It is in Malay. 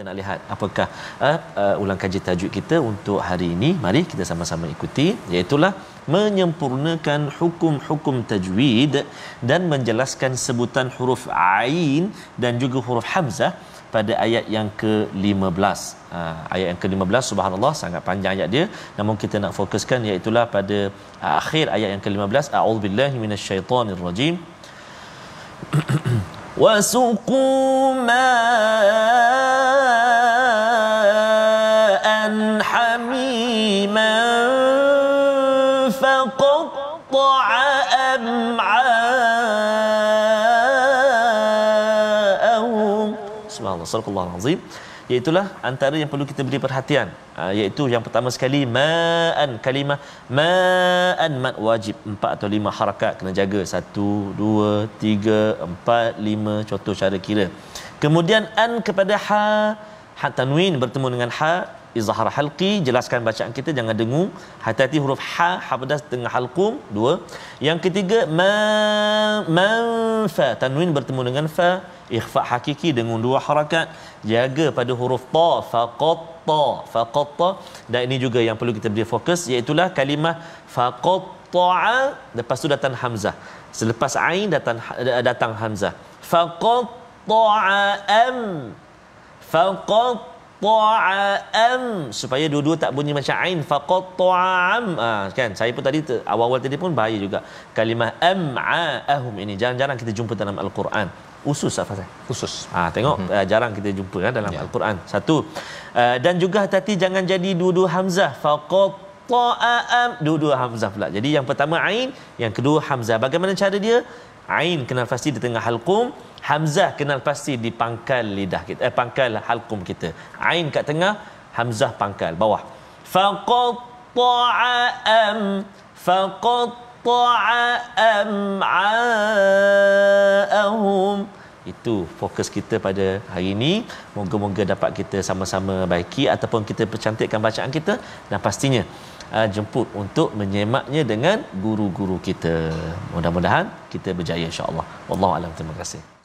kita nak lihat apakah uh, uh, ulang kaji tajuk kita untuk hari ini mari kita sama-sama ikuti iaitu menyempurnakan hukum-hukum tajwid dan menjelaskan sebutan huruf ain dan juga huruf hamzah pada ayat yang ke-15 uh, ah, ayat yang ke-15 subhanallah sangat panjang ayat dia namun kita nak fokuskan iaitu pada akhir ayat yang ke-15 a'udzubillahi minasyaitonirrajim wasuqu ma Allah Azim Iaitulah antara yang perlu kita beri perhatian Iaitu yang pertama sekali Ma'an kalimah Ma'an mat wajib Empat atau lima harakat Kena jaga Satu, dua, tiga, empat, lima Contoh cara kira Kemudian an kepada ha' ha tanwin bertemu dengan ha izhar halqi jelaskan bacaan kita jangan dengung hati-hati huruf ha habdas dengan halqum dua yang ketiga ma manfa tanwin bertemu dengan fa ikhfa hakiki dengung dua harakat jaga pada huruf ta faqat ta faqat ta dan ini juga yang perlu kita beri fokus iaitu kalimah faqat Ta lepas tu datang hamzah selepas ain datang datang hamzah faqat Ta am faqatta'a am supaya dua-dua tak bunyi macam ain faqatta'a am ah ha, kan saya pun tadi awal-awal tadi pun bahaya juga kalimah am'ahum ini jarang-jarang kita jumpa dalam al-Quran usus apa saya usus ah ha, tengok mm-hmm. uh, jarang kita jumpa kan dalam yeah. al-Quran satu uh, dan juga hati jangan jadi dua-dua hamzah faqatta'a am dua-dua hamzah pula jadi yang pertama ain yang kedua hamzah bagaimana cara dia Ain kenal pasti di tengah halqum, hamzah kenal pasti di pangkal lidah kita. Eh pangkal halqum kita. Ain kat tengah, hamzah pangkal bawah. Faqatta'a am faqatta'a am'ahum itu fokus kita pada hari ini moga-moga dapat kita sama-sama baiki ataupun kita percantikkan bacaan kita dan pastinya uh, jemput untuk menyemaknya dengan guru-guru kita. Mudah-mudahan kita berjaya insya-Allah. Wallahu a'lam. Terima kasih.